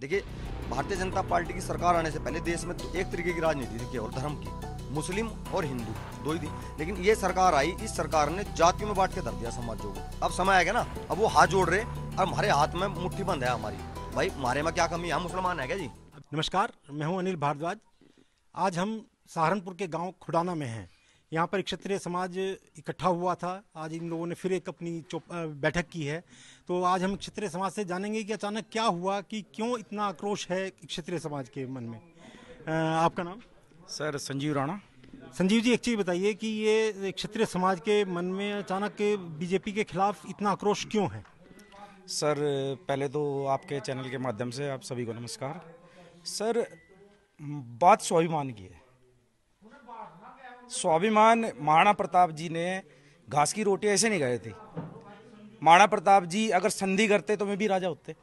देखिए भारतीय जनता पार्टी की सरकार आने से पहले देश में तो एक तरीके की राजनीति थी केवल धर्म की मुस्लिम और हिंदू दो ही थी लेकिन ये सरकार आई इस सरकार ने जातियों में बांट के धर दिया समाजों को अब समय आएगा गया ना अब वो हाथ जोड़ रहे अब हमारे हाथ में मुठ्ठी बंद है हमारी भाई हमारे में क्या कमी है मुसलमान है क्या जी नमस्कार मैं हूँ अनिल भारद्वाज आज हम सहारनपुर के गाँव खुडाना में हैं यहाँ पर क्षत्रिय समाज इकट्ठा हुआ था आज इन लोगों ने फिर एक अपनी बैठक की है तो आज हम क्षत्रिय समाज से जानेंगे कि अचानक क्या हुआ कि क्यों इतना आक्रोश है क्षत्रिय समाज के मन में आपका नाम सर संजीव राणा संजीव जी एक चीज़ बताइए कि ये क्षत्रिय समाज के मन में अचानक बीजेपी के खिलाफ इतना आक्रोश क्यों है सर पहले तो आपके चैनल के माध्यम से आप सभी को नमस्कार सर बात स्वाभिमान की है स्वाभिमान महाराणा प्रताप जी ने घास की रोटी ऐसे नहीं खाई थी महाराणा प्रताप जी अगर संधि करते तो मैं भी राजा होते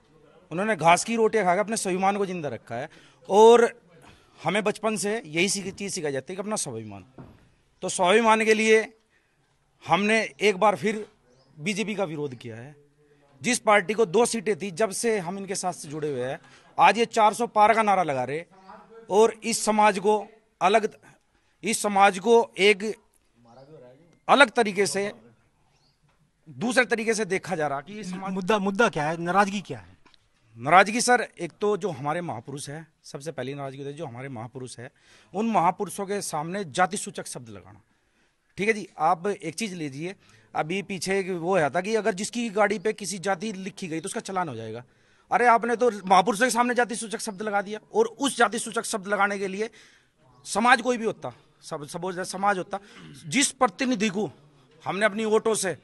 उन्होंने घास की रोटियाँ खाकर अपने स्वाभिमान को जिंदा रखा है और हमें बचपन से यही सी चीज़ सिखाई जाती है कि अपना स्वाभिमान तो स्वाभिमान के लिए हमने एक बार फिर बीजेपी का विरोध किया है जिस पार्टी को दो सीटें थी जब से हम इनके साथ से जुड़े हुए हैं आज ये 400 पार का नारा लगा रहे और इस समाज को अलग इस समाज को एक अलग तरीके से दूसरे तरीके से देखा जा रहा कि मुद्दा मुद्दा क्या है नाराजगी क्या है नाराजगी सर एक तो जो हमारे महापुरुष है सबसे पहली नाराजगी होती है जो हमारे महापुरुष है उन महापुरुषों के सामने जाति सूचक शब्द लगाना ठीक है जी आप एक चीज़ लीजिए अभी पीछे वो है था कि अगर जिसकी गाड़ी पे किसी जाति लिखी गई तो उसका चलान हो जाएगा अरे आपने तो महापुरुषों के सामने जाति सूचक शब्द लगा दिया और उस जाति सूचक शब्द लगाने के लिए समाज कोई भी होता सब सपोज समाज होता जिस प्रतिनिधि को हमने अपनी वोटों से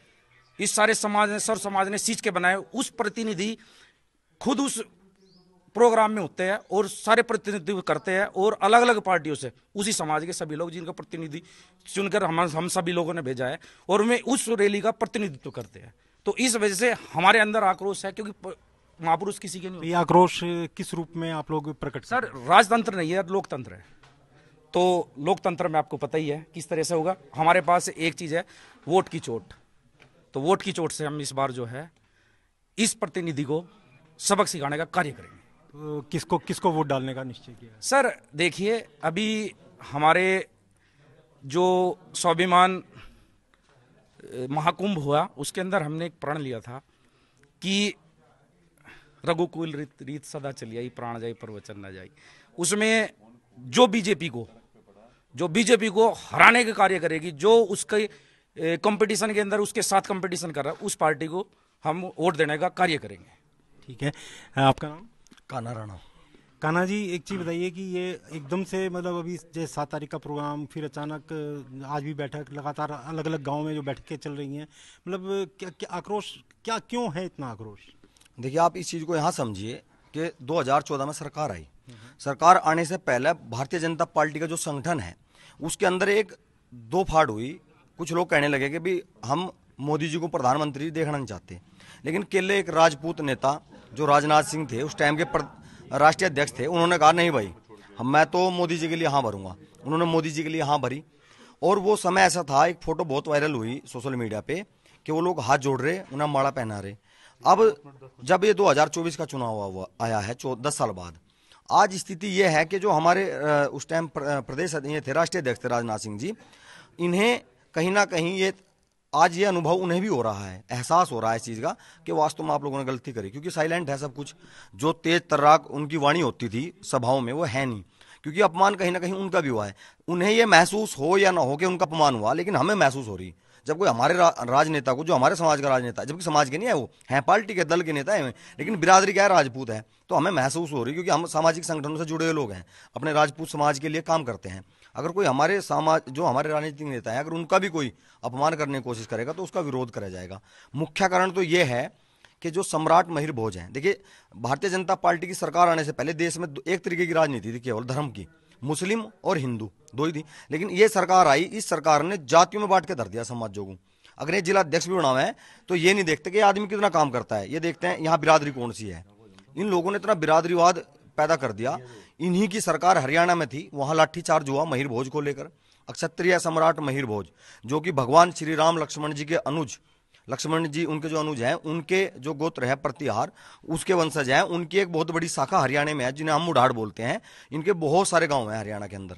इस सारे समाज ने सर समाज ने सींच के बनाए उस प्रतिनिधि खुद उस प्रोग्राम में होते हैं और सारे प्रतिनिधित्व करते हैं और अलग अलग पार्टियों से उसी समाज के सभी लोग जिनका प्रतिनिधि चुनकर हम हम सभी लोगों ने भेजा है और वे उस रैली का प्रतिनिधित्व करते हैं तो इस वजह से हमारे अंदर आक्रोश है क्योंकि महापुरुष किसी के नहीं आक्रोश किस रूप में आप लोग प्रकट सर राजतंत्र नहीं है लोकतंत्र है तो लोकतंत्र में आपको पता ही है किस तरह से होगा हमारे पास एक चीज़ है वोट की चोट तो वोट की चोट से हम इस बार जो है इस प्रतिनिधि को सबक सिखाने का कार्य करेंगे तो किसको किसको वोट डालने का निश्चय किया सर देखिए अभी हमारे जो स्वाभिमान महाकुंभ हुआ उसके अंदर हमने एक प्रण लिया था कि रघुकुल रीत रीत सदा चली आई प्राण जाई प्रवचन न जाई उसमें जो बीजेपी को जो बीजेपी को हराने के कार्य करेगी जो उसके कंपटीशन के अंदर उसके साथ कंपटीशन कर रहा है उस पार्टी को हम वोट देने का कार्य करेंगे ठीक है आपका नाम काना राणा काना जी एक चीज़ बताइए कि ये एकदम से मतलब अभी जैसे सात तारीख का प्रोग्राम फिर अचानक आज भी बैठक लगातार अलग अलग गाँव में जो बैठकें चल रही हैं मतलब क्या, क्या आक्रोश क्या क्यों है इतना आक्रोश देखिए आप इस चीज़ को यहाँ समझिए कि 2014 में सरकार आई सरकार आने से पहले भारतीय जनता पार्टी का जो संगठन है उसके अंदर एक दो फाड़ हुई कुछ लोग कहने लगे कि भी हम मोदी जी को प्रधानमंत्री देखना नहीं चाहते लेकिन केले एक राजपूत नेता जो राजनाथ सिंह थे उस टाइम के राष्ट्रीय अध्यक्ष थे उन्होंने कहा नहीं भाई मैं तो मोदी जी के लिए हाँ भरूंगा उन्होंने मोदी जी के लिए हाँ भरी और वो समय ऐसा था एक फोटो बहुत वायरल हुई सोशल मीडिया पे कि वो लोग हाथ जोड़ रहे उन्हें माड़ा पहना रहे अब जब ये 2024 का चुनाव आया है दस साल बाद आज स्थिति ये है कि जो हमारे उस टाइम प्रदेश थे राष्ट्रीय अध्यक्ष थे राजनाथ सिंह जी इन्हें कहीं ना कहीं ये आज ये अनुभव उन्हें भी हो रहा है एहसास हो रहा है इस चीज़ का कि वास्तव में आप लोगों ने गलती करी क्योंकि साइलेंट है सब कुछ जो तेज तर्राक उनकी वाणी होती थी सभाओं में वो है नहीं क्योंकि अपमान कहीं ना कहीं उनका भी हुआ है उन्हें ये महसूस हो या ना हो कि उनका अपमान हुआ लेकिन हमें महसूस हो रही जब कोई हमारे रा, राजनेता को जो हमारे समाज का राजनेता जबकि समाज के नहीं है वो हैं पार्टी के दल के नेता है लेकिन बिरादरी क्या है राजपूत है तो हमें महसूस हो रही है क्योंकि हम सामाजिक संगठनों से जुड़े हुए लोग हैं अपने राजपूत समाज के लिए काम करते हैं अगर कोई हमारे समाज जो हमारे राजनीतिक नेता है अगर उनका भी कोई अपमान करने की कोशिश करेगा तो उसका विरोध करा जाएगा मुख्य कारण तो ये है कि जो सम्राट महिर भोज हैं देखिए भारतीय जनता पार्टी की सरकार आने से पहले देश में एक तरीके की राजनीति थी केवल धर्म की मुस्लिम और हिंदू दो ही थी लेकिन ये सरकार आई इस सरकार ने जातियों में बांट के धर दिया समाजों को अगर ये जिला अध्यक्ष भी बनावे हैं तो ये नहीं देखते कि आदमी कितना काम करता है ये देखते हैं यहाँ बिरादरी कौन सी है इन लोगों ने इतना बिरादरीवाद पैदा कर दिया इन्हीं की सरकार हरियाणा में थी वहाँ लाठीचार्ज हुआ महिर भोज को लेकर अक्षत्रिय सम्राट महिर भोज जो कि भगवान श्री राम लक्ष्मण जी के अनुज लक्ष्मण जी उनके जो अनुज हैं उनके जो गोत्र है प्रतिहार उसके वंशज हैं उनकी एक बहुत बड़ी शाखा हरियाणा में है जिन्हें हम मुढ़ाड़ बोलते हैं इनके बहुत सारे गाँव हैं हरियाणा के अंदर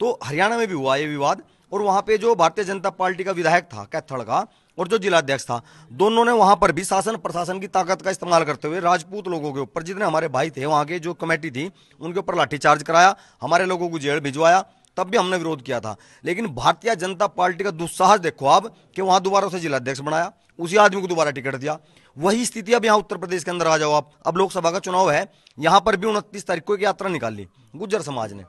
तो हरियाणा में भी हुआ ये विवाद और वहाँ पे जो भारतीय जनता पार्टी का विधायक था कैथड़ का और जो जिलाध्यक्ष था दोनों ने वहाँ पर भी शासन प्रशासन की ताकत का इस्तेमाल करते हुए राजपूत लोगों के ऊपर जितने हमारे भाई थे वहाँ के जो कमेटी थी उनके ऊपर लाठीचार्ज कराया हमारे लोगों को जेल भिजवाया तब भी हमने विरोध किया था लेकिन भारतीय जनता पार्टी का दुस्साहस देखो आप कि वहाँ दोबारा उसे जिलाध्यक्ष बनाया उसी आदमी को दोबारा टिकट दिया वही स्थिति अब यहाँ उत्तर प्रदेश के अंदर आ जाओ आप अब लोकसभा का चुनाव है यहाँ पर भी उनतीस तारीख को एक यात्रा निकाल ली गुज्जर समाज ने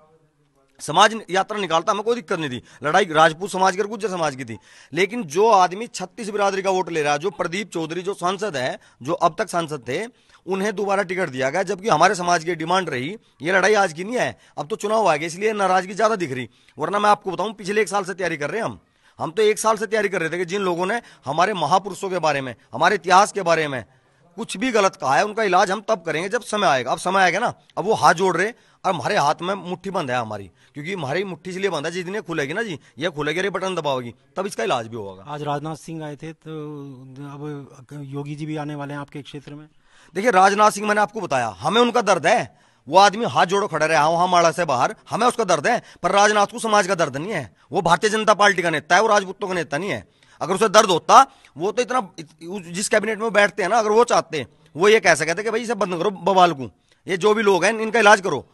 समाज यात्रा निकालता हमें कोई दिक्कत नहीं थी लड़ाई राजपूत समाज की और समाज की थी लेकिन जो आदमी छत्तीस बिरादरी का वोट ले रहा है जो प्रदीप चौधरी जो सांसद है जो अब तक सांसद थे उन्हें दोबारा टिकट दिया गया जबकि हमारे समाज की डिमांड रही ये लड़ाई आज की नहीं है अब तो चुनाव आ गया इसलिए नाराजगी ज़्यादा दिख रही वरना मैं आपको बताऊँ पिछले एक साल से तैयारी कर रहे हैं हम हम तो एक साल से तैयारी कर रहे थे कि जिन लोगों ने हमारे महापुरुषों के बारे में हमारे इतिहास के बारे में कुछ भी गलत कहा है उनका इलाज हम तब करेंगे जब समय आएगा अब समय आएगा ना अब वो हाथ जोड़ रहे और हमारे हाथ में मुट्ठी बंद है हमारी क्योंकि हमारी मुट्ठी इसलिए बंद है जिस दिन खुलेगी ना जी ये खुलेगी अरे बटन दबाओगी तब इसका इलाज भी होगा आज राजनाथ सिंह आए थे तो अब योगी जी भी आने वाले हैं आपके क्षेत्र में देखिये राजनाथ सिंह मैंने आपको बताया हमें उनका दर्द है वो आदमी हाथ जोड़ो खड़ा हाँ हाँ माड़ा से बाहर हमें उसका दर्द है पर राजनाथ को समाज का दर्द नहीं है वो भारतीय जनता पार्टी का नेता है वो राजपूतों का नेता नहीं है अगर उसे दर्द होता वो तो इतना जिस कैबिनेट में बैठते हैं ना अगर वो चाहते वो ये कह सकते थे कि भाई इसे बंद करो बवाल को ये जो भी लोग हैं इनका इलाज करो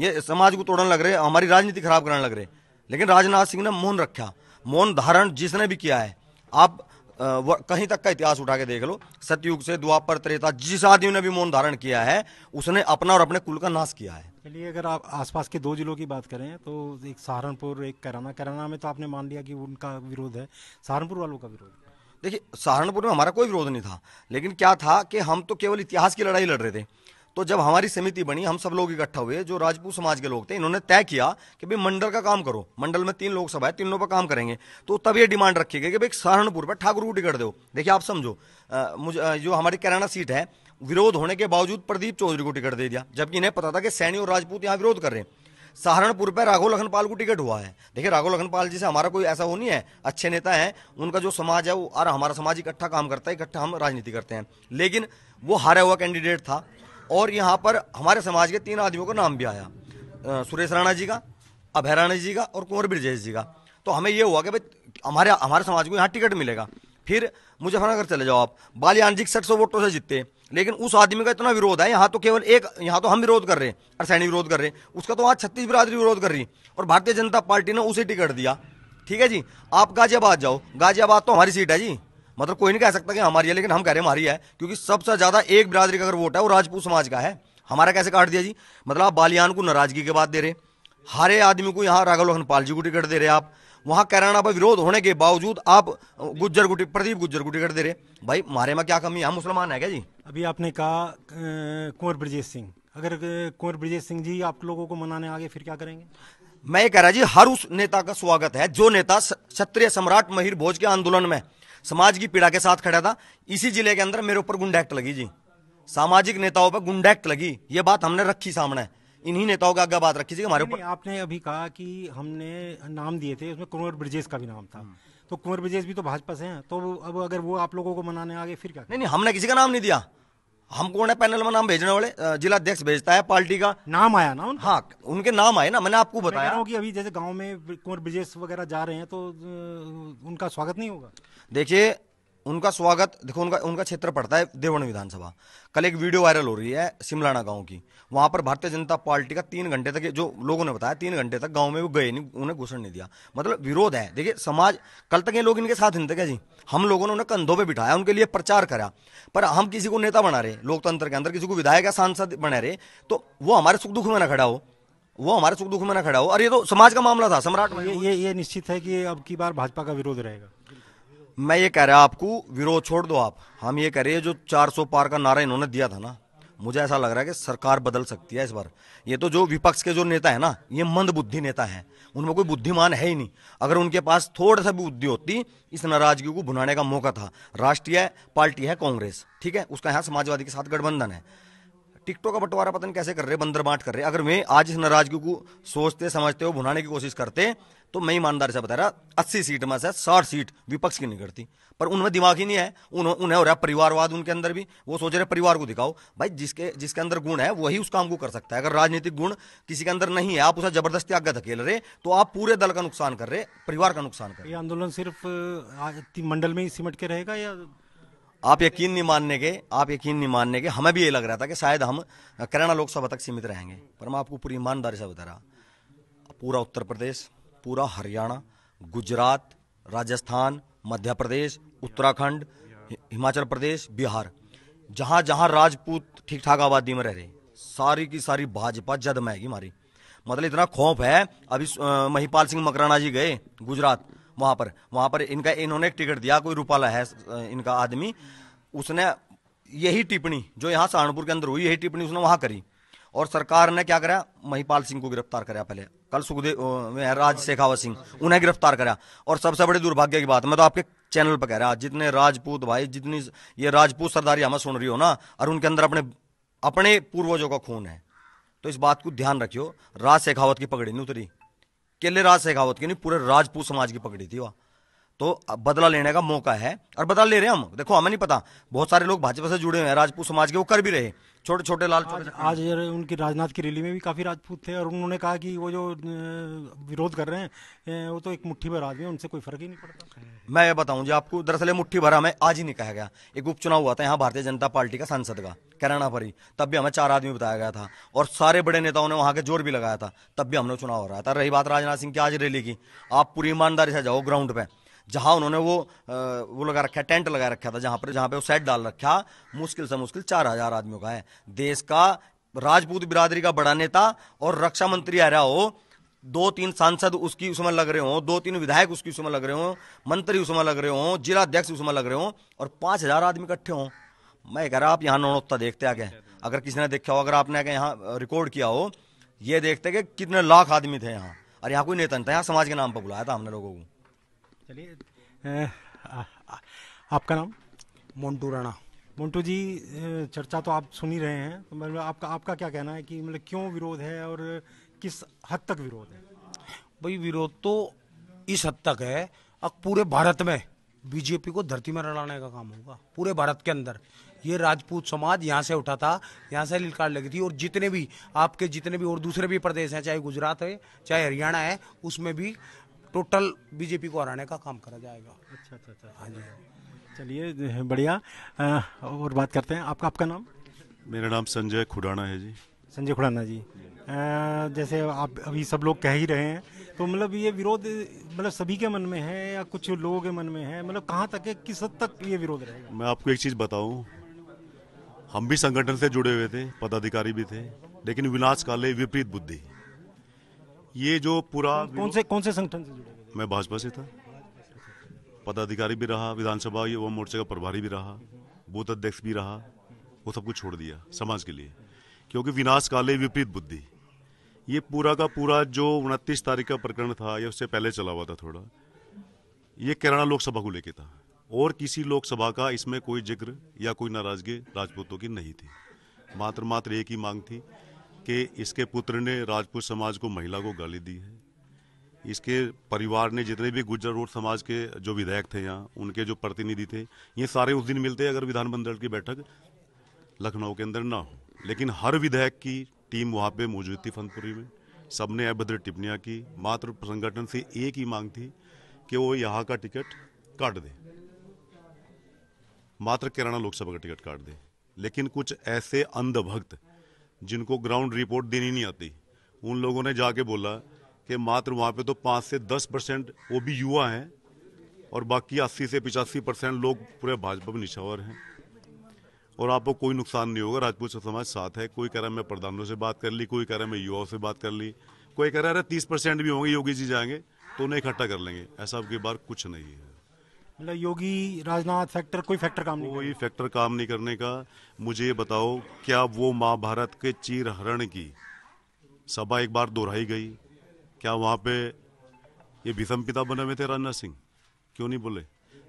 ये समाज को तोड़ने लग रहे हमारी राजनीति खराब करने लग रहे लेकिन राजनाथ सिंह ने मौन रखा मौन धारण जिसने भी किया है आप आ, कहीं तक का इतिहास उठा के देख लो सतयुग से द्वापर त्रेता जिस आदमी ने भी मौन धारण किया है उसने अपना और अपने कुल का नाश किया है चलिए अगर आप आसपास के दो जिलों की बात करें तो एक सहारनपुर एक कैराना कैराना में तो आपने मान लिया कि उनका विरोध है सहारनपुर वालों का विरोध देखिए सहारनपुर में हमारा कोई विरोध नहीं था लेकिन क्या था कि हम तो केवल इतिहास की लड़ाई लड़ रहे थे तो जब हमारी समिति बनी हम सब लोग इकट्ठा हुए जो राजपूत समाज के लोग थे इन्होंने तय किया कि भाई मंडल का काम करो मंडल में तीन लोकसभा है तीनों पर काम करेंगे तो तब ये डिमांड रखी गई कि भाई सहारनपुर पर ठाकुर को टिकट दो देखिए आप समझो मुझे जो हमारी कैराना सीट है विरोध होने के बावजूद प्रदीप चौधरी को टिकट दे दिया जबकि इन्हें पता था कि सैनी और राजपूत यहाँ विरोध कर रहे हैं सहारनपुर पर राघव लखनपाल को टिकट हुआ है देखिए राघव लखनपाल जी से हमारा कोई ऐसा हो नहीं है अच्छे नेता हैं उनका जो समाज है वो अरे हमारा समाज इकट्ठा काम करता है इकट्ठा हम राजनीति करते हैं लेकिन वो हारा हुआ कैंडिडेट था और यहाँ पर हमारे समाज के तीन आदमियों का नाम भी आया सुरेश राणा जी का अभय राणा जी का और कुंवर ब्रजेश जी का तो हमें यह हुआ कि भाई हमारे हमारे समाज को यहाँ टिकट मिलेगा फिर मुजफ्फरनगर चले जाओ आप जी सठ सौ वोटों से जीते लेकिन उस आदमी का इतना विरोध है यहाँ तो केवल एक यहाँ तो हम विरोध कर रहे हैं अरसैनी विरोध कर रहे हैं उसका तो वहाँ छत्तीस बिरादरी विरोध कर रही और भारतीय जनता पार्टी ने उसे टिकट दिया ठीक है जी आप गाजियाबाद जाओ गाजियाबाद तो हमारी सीट है जी मतलब कोई नहीं कह सकता कि हाँ, हमारी है लेकिन हम कह रहे हैं हमारी है क्योंकि सबसे ज़्यादा एक बिरादरी का अगर वोट है वो राजपूत समाज का है हमारा कैसे काट दिया जी मतलब आप बालियान को नाराजगी के बाद दे रहे हरे आदमी को यहाँ राघव लोहन पाल जी को टिकट दे रहे आप वहाँ कैराना पर विरोध होने के बावजूद आप गुज्जर गुटी प्रदीप गुज्जर को टिकट दे रहे भाई मारे में क्या कमी है मुसलमान है क्या जी अभी आपने कहा कुंवर ब्रजेश सिंह अगर कुंवर ब्रजेश सिंह जी आप लोगों को मनाने आगे फिर क्या करेंगे मैं ये कह रहा जी हर उस नेता का स्वागत है जो नेता क्षत्रिय सम्राट महिर भोज के आंदोलन में समाज की पीड़ा के साथ खड़ा था इसी जिले के अंदर मेरे ऊपर गुंडैक्ट एक्ट लगी जी सामाजिक नेताओं पर गुंडा एक्ट लगी ये बात हमने रखी सामने इन्हीं नेताओं का आगे बात रखी जी हमारे ऊपर आपने अभी कहा कि हमने नाम दिए थे उसमें कुंवर ब्रिजेश का भी नाम था हम्म। तो कुंवर ब्रिजेश भी तो भाजपा से हैं तो अब अगर वो आप लोगों को मनाने आगे फिर क्या नहीं नहीं हमने किसी का नाम नहीं दिया हम कौन है पैनल में नाम भेजने वाले जिला अध्यक्ष भेजता है पार्टी का नाम आया ना उनका? हाँ उनके नाम आए ना मैंने आपको बताया कि अभी जैसे गांव में कुंवर ब्रिजेश वगैरह जा रहे हैं तो उनका स्वागत नहीं होगा देखिए उनका स्वागत देखो उनका उनका क्षेत्र पड़ता है देवण विधानसभा कल एक वीडियो वायरल हो रही है सिमलाना गांव की वहां पर भारतीय जनता पार्टी का तीन घंटे तक जो लोगों ने बताया तीन घंटे तक गांव में वो गए नहीं उन्हें घुसण नहीं दिया मतलब विरोध है देखिए समाज कल तक ये लोग इनके साथ नहीं थे क्या जी हम लोगों ने उन्हें कंधों पर बिठाया उनके लिए प्रचार करा पर हम किसी को नेता बना रहे लोकतंत्र के अंदर किसी को विधायक या सांसद बने रहे तो वो हमारे सुख दुख में ना खड़ा हो वो हमारे सुख दुख में ना खड़ा हो और ये तो समाज का मामला था सम्राट ये ये निश्चित है कि अब की बार भाजपा का विरोध रहेगा मैं ये कह रहा आपको विरोध छोड़ दो आप हम ये कह रहे हैं जो 400 पार का नारा इन्होंने दिया था ना मुझे ऐसा लग रहा है कि सरकार बदल सकती है इस बार ये तो जो विपक्ष के जो नेता है ना ये मंद बुद्धि नेता है उनमें कोई बुद्धिमान है ही नहीं अगर उनके पास थोड़ा सा भी बुद्धि होती इस नाराजगी को भुनाने का मौका था राष्ट्रीय पार्टी है कांग्रेस ठीक है उसका यहाँ समाजवादी के साथ गठबंधन है टिकटों का बंटवारा पतन कैसे कर रहे बंदर बांट कर रहे अगर वे आज इस नाराजगी को सोचते समझते हो भुनाने की कोशिश करते तो मैं ईमानदारी से बता रहा अस्सी सीट में से साठ सीट विपक्ष की करती पर उनमें दिमाग ही नहीं है उन्हें उन्हें हो रहा परिवारवाद उनके अंदर भी वो सोच रहे परिवार को दिखाओ भाई जिसके जिसके अंदर गुण है वही उस काम को कर सकता है अगर राजनीतिक गुण किसी के अंदर नहीं है आप उसे जबरदस्ती आगे धकेल रहे तो आप पूरे दल का नुकसान कर रहे परिवार का नुकसान कर रहे आंदोलन सिर्फ मंडल में ही सिमट के रहेगा या आप यकीन नहीं मानने के आप यकीन नहीं मानने के हमें भी ये लग रहा था कि शायद हम करना लोकसभा तक सीमित रहेंगे पर मैं आपको पूरी ईमानदारी से बता रहा पूरा उत्तर प्रदेश पूरा हरियाणा गुजरात राजस्थान मध्य प्रदेश उत्तराखंड हिमाचल प्रदेश बिहार जहाँ जहाँ राजपूत ठीक ठाक आबादी में रह रहे सारी की सारी भाजपा जद में आएगी हमारी मतलब इतना खौफ है अभी महिपाल सिंह मकराना जी गए गुजरात वहाँ पर वहाँ पर इनका इन्होंने टिकट दिया कोई रूपाला है इनका आदमी उसने यही टिप्पणी जो यहाँ सहारनपुर के अंदर हुई यही टिप्पणी उसने वहाँ करी और सरकार ने क्या करा महिपाल सिंह को गिरफ्तार कराया पहले कल सुखदेव राज शेखावत सिंह उन्हें गिरफ्तार करा और सबसे बड़े दुर्भाग्य की बात मैं तो आपके चैनल पर कह रहा जितने राजपूत भाई जितनी ये राजपूत सरदारी हमें सुन रही हो ना और उनके अंदर अपने अपने पूर्वजों का खून है तो इस बात को ध्यान रखियो राज शेखावत की पगड़ी नहीं उतरी केले राज शेखावत की नहीं पूरे राजपूत समाज की पगड़ी थी वह तो बदला लेने का मौका है और बदला ले रहे हैं हम देखो हमें नहीं पता बहुत सारे लोग भाजपा से जुड़े हुए हैं राजपूत समाज के वो कर भी रहे छोटे छोटे लाल आज, आज उनकी राजनाथ की रैली में भी काफी राजपूत थे और उन्होंने कहा कि वो जो विरोध कर रहे हैं वो तो एक मुट्ठी भर आदमी उनसे कोई फर्क ही नहीं पड़ता मैं ये बताऊं जी आपको दरअसल मुट्ठी भरा हमें आज ही नहीं कहा गया एक उपचुनाव हुआ था यहाँ भारतीय जनता पार्टी का सांसद का कैराना भरी तब भी हमें चार आदमी बताया गया था और सारे बड़े नेताओं ने वहाँ के जोर भी लगाया था तब भी हमने चुनाव हो रहा था रही बात राजनाथ सिंह की आज रैली की आप पूरी ईमानदारी से जाओ ग्राउंड पे जहां उन्होंने वो वो लगा रखा टेंट लगा रखा था जहां पर जहां पे वो सेट डाल रखा मुश्किल से मुश्किल चार हजार आदमियों का है देश का राजपूत बिरादरी का बड़ा नेता और रक्षा मंत्री आ रहा हो दो तीन सांसद उसकी उसमें लग रहे हो दो तीन विधायक उसकी उसमें लग रहे हो मंत्री उसमें लग रहे हो जिला अध्यक्ष उसमें लग रहे हो और पाँच हजार आदमी इकट्ठे हों मैं कह रहा आप यहाँ नौनोत्ता देखते आगे अगर किसी ने देखा हो अगर आपने आगे यहाँ रिकॉर्ड किया हो ये देखते कि कितने लाख आदमी थे यहाँ और यहाँ कोई नेता नहीं था यहाँ समाज के नाम पर बुलाया था हमने लोगों को चलिए आपका नाम मोन्टू राणा मोन्टू जी चर्चा तो आप सुन ही रहे हैं तो मतलब आपका आपका क्या कहना है कि मतलब क्यों विरोध है और किस हद तक विरोध है भाई विरोध तो इस हद तक है अब पूरे भारत में बीजेपी को धरती में रलाने का काम होगा पूरे भारत के अंदर ये राजपूत समाज यहाँ से उठा था यहाँ से लिलकार लगी थी और जितने भी आपके जितने भी और दूसरे भी प्रदेश हैं चाहे गुजरात है चाहे हरियाणा है उसमें भी टोटल बीजेपी को हराने का काम करा जाएगा अच्छा अच्छा अच्छा हाँ अच्छा। जी चलिए बढ़िया और बात करते हैं आपका आपका नाम मेरा नाम संजय खुडाना है जी संजय खुडाना जी जैसे आप अभी सब लोग कह ही रहे हैं तो मतलब ये विरोध मतलब सभी के मन में है या कुछ लोगों के मन में है मतलब कहाँ तक है किस हद तक ये विरोध रहेगा मैं आपको एक चीज़ बताऊँ हम भी संगठन से जुड़े हुए थे पदाधिकारी भी थे लेकिन विनाश काले विपरीत बुद्धि ये जो पूरा कौन से कौन से संगठन से जुड़े मैं भाजपा से था पदाधिकारी भी रहा विधानसभा एवं मोर्चे का प्रभारी भी रहा बूथ अध्यक्ष भी रहा वो सब कुछ छोड़ दिया समाज के लिए क्योंकि विनाश काले विपरीत बुद्धि ये पूरा का पूरा जो उनतीस तारीख का प्रकरण था या उससे पहले चला हुआ था थोड़ा ये केरला लोकसभा को लेके था और किसी लोकसभा का इसमें कोई जिक्र या कोई नाराजगी राजपूतों की नहीं थी मात्र मात्र एक ही मांग थी कि इसके पुत्र ने राजपूत समाज को महिला को गाली दी है इसके परिवार ने जितने भी गुज्जर रोड समाज के जो विधायक थे यहाँ उनके जो प्रतिनिधि थे ये सारे उस दिन मिलते अगर विधानमंडल की बैठक लखनऊ के अंदर ना हो लेकिन हर विधायक की टीम वहाँ पे मौजूद थी फंतपुरी में सबने अभद्र टिप्पणियाँ की मात्र संगठन से एक ही मांग थी कि वो यहाँ का टिकट काट दे मात्र केराना लोकसभा का टिकट काट दे लेकिन कुछ ऐसे अंधभक्त जिनको ग्राउंड रिपोर्ट देनी नहीं आती उन लोगों ने जाके बोला कि मात्र वहाँ पे तो पाँच से दस परसेंट वो भी युवा हैं और बाकी अस्सी से पिचासी परसेंट लोग पूरे भाजपा में निशावर हैं और आपको कोई नुकसान नहीं होगा राजपूत समाज साथ है कोई कह रहा है मैं प्रधानों से बात कर ली कोई कह रहा है मैं युवाओं से बात कर ली कोई कह रहा है तीस परसेंट भी होंगे योगी जी जाएंगे तो उन्हें इकट्ठा कर लेंगे ऐसा आपकी बार कुछ नहीं है मतलब योगी राजनाथ फैक्टर कोई फैक्टर काम नहीं कोई फैक्टर काम नहीं करने का मुझे ये बताओ क्या वो महाभारत के चीर हरण की सभा एक बार दोहराई गई क्या वहाँ पे ये भीषम पिता बने हुए थे राजनाथ सिंह क्यों नहीं बोले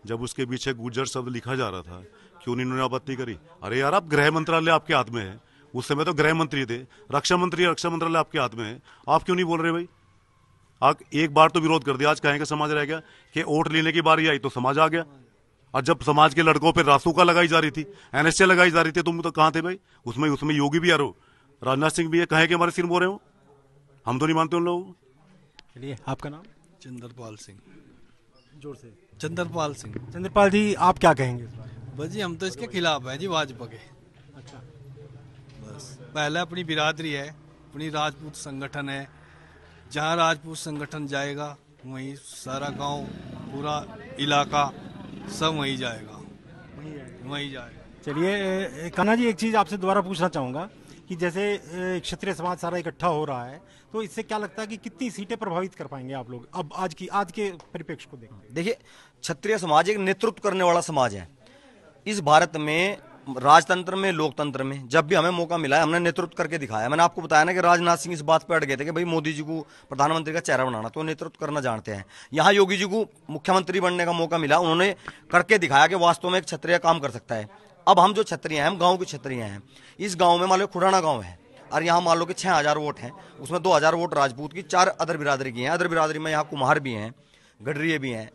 जब उसके पीछे गुजर शब्द लिखा जा रहा था क्यों नहीं उन्होंने आपत्ति करी अरे यार आप गृह मंत्रालय आपके हाथ में है उस समय तो गृह मंत्री थे रक्षा मंत्री रक्षा मंत्रालय आपके हाथ में है आप क्यों नहीं बोल रहे भाई आज एक बार तो विरोध कर दिया आज कहेंगे समाज रह गया कि वोट लेने की बारी आई तो समाज आ गया और जब समाज के लड़कों पर रासुका लगाई जा रही थी एनएसए लगाई जा रही थी तुम तो कहाँ थे भाई उसमें उसमें योगी भी यारो राजनाथ सिंह भी है कहें कि हमारे सिर बोरे हो हम तो नहीं मानते उन लोगों चलिए आपका नाम चंद्रपाल सिंह जोर से चंद्रपाल सिंह चंद्रपाल जी आप क्या कहेंगे बस जी हम तो इसके खिलाफ है जी भाजपा के अच्छा बस पहले अपनी बिरादरी है अपनी राजपूत संगठन है जहाँ राजपूत संगठन जाएगा वहीं सारा गांव पूरा इलाका सब वहीं जाएगा वहीं जाएगा चलिए कान्हा जी एक चीज़ आपसे दोबारा पूछना चाहूँगा कि जैसे क्षत्रिय समाज सारा इकट्ठा हो रहा है तो इससे क्या लगता है कि कितनी सीटें प्रभावित कर पाएंगे आप लोग अब आज की आज के परिप्रेक्ष्य को देखिए देखिए क्षत्रिय समाज एक नेतृत्व करने वाला समाज है इस भारत में राजतंत्र में लोकतंत्र में जब भी हमें मौका मिला है हमने नेतृत्व करके दिखाया मैंने आपको बताया ना कि राजनाथ सिंह इस बात पर अड़ गए थे कि भाई मोदी जी को प्रधानमंत्री का चेहरा बनाना तो नेतृत्व करना जानते हैं यहाँ योगी जी को मुख्यमंत्री बनने का मौका मिला उन्होंने करके दिखाया कि वास्तव में एक क्षत्रिय काम कर सकता है अब हम जो क्षत्रिय हैं हम गाँव के क्षत्रिय हैं इस गाँव में मान लो खुराना गाँव है और यहाँ मान लो कि छः हज़ार वोट हैं उसमें दो हज़ार वोट राजपूत की चार अदर बिरादरी की हैं अदर बिरादरी में यहाँ कुम्हार भी हैं गडरिए भी हैं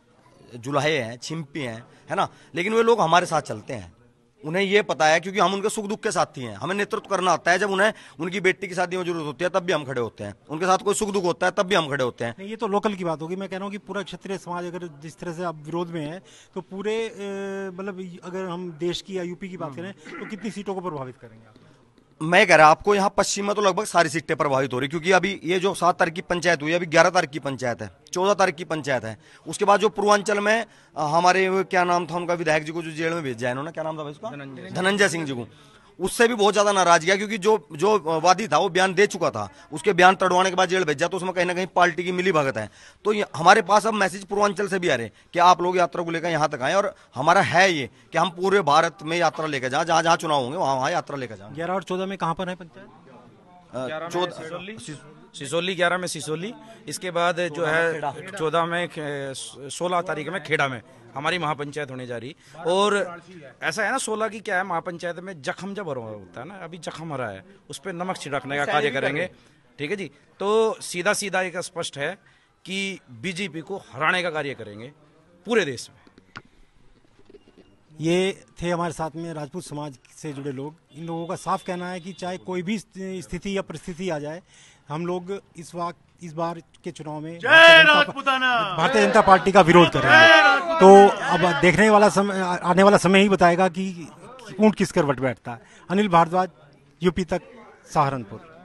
जुलाहे हैं छिम्पी हैं है ना लेकिन वे लोग हमारे साथ चलते हैं उन्हें ये पता है क्योंकि हम उनके सुख दुख के साथी हैं हमें नेतृत्व करना आता है जब उन्हें उनकी बेटी की शादी में जरूरत होती है तब भी हम खड़े होते हैं उनके साथ कोई सुख दुख होता है तब भी हम खड़े होते हैं ये तो लोकल की बात होगी मैं कह रहा हूँ कि पूरा क्षत्रिय समाज अगर जिस तरह से आप विरोध में है तो पूरे मतलब अगर हम देश की या यूपी की बात हम्म। करें तो कितनी सीटों को प्रभावित करेंगे आप मैं कह रहा आपको यहाँ पश्चिम में तो लगभग सारी सीटें प्रभावित हो रही क्योंकि अभी ये जो सात तारीख की पंचायत हुई अभी ग्यारह तारीख की पंचायत है चौदह तारीख की पंचायत है उसके बाद जो पूर्वांचल में हमारे क्या नाम था उनका विधायक जी को जो जेल में भेजा है इन्होंने क्या नाम था भाई उसका धनंजय सिंह जी को उससे भी बहुत ज़्यादा नाराज गया क्योंकि जो जो वादी था वो बयान दे चुका था उसके बयान तड़वाने के बाद जेल भेजा तो उसमें कहीं ना कहीं पार्टी की मिली भगत है तो हमारे पास अब मैसेज पूर्वांचल से भी आ रहे हैं कि आप लोग यात्रा को लेकर यहाँ तक आए और हमारा है ये कि हम पूरे भारत में यात्रा लेकर जाए जहाँ जहाँ चुनाव होंगे वहाँ वहाँ यात्रा लेकर जाए ग्यारह और चौदह में कहाँ पर है पंचायत चौदह सिसोली ग्यारह में सिसोली इसके बाद जो है चौदह में सोलह तारीख में खेड़ा में हमारी महापंचायत होने जा रही और ऐसा है ना सोलह की क्या है महापंचायत में जख्म जब हरा होता है ना अभी जख्म हरा है उस पर नमक छिड़कने का कार्य करेंगे ठीक है जी तो सीधा सीधा एक स्पष्ट है कि बीजेपी को हराने का कार्य करेंगे पूरे देश में ये थे हमारे साथ में राजपूत समाज से जुड़े लोग इन लोगों का साफ कहना है कि चाहे कोई भी स्थिति या परिस्थिति आ जाए हम लोग इस वक्त इस बार के चुनाव में भारतीय जनता पार्टी का विरोध करेंगे तो अब देखने वाला समय आने वाला समय ही बताएगा कि ऊंट किस कर बैठता है अनिल भारद्वाज यूपी तक सहारनपुर